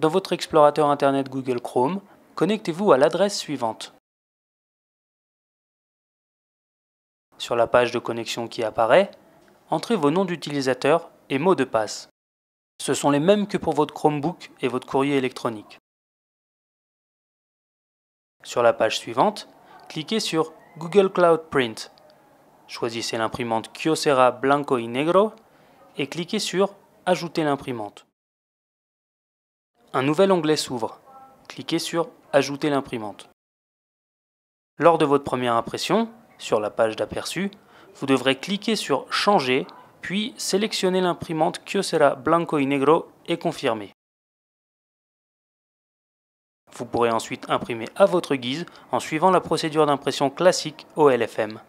Dans votre explorateur Internet Google Chrome, connectez-vous à l'adresse suivante. Sur la page de connexion qui apparaît, entrez vos noms d'utilisateur et mots de passe. Ce sont les mêmes que pour votre Chromebook et votre courrier électronique. Sur la page suivante, cliquez sur Google Cloud Print. Choisissez l'imprimante Kyocera Blanco y Negro et cliquez sur Ajouter l'imprimante. Un nouvel onglet s'ouvre. Cliquez sur Ajouter l'imprimante. Lors de votre première impression, sur la page d'aperçu, vous devrez cliquer sur Changer, puis sélectionner l'imprimante que sera blanco y negro et confirmer. Vous pourrez ensuite imprimer à votre guise en suivant la procédure d'impression classique OLFM.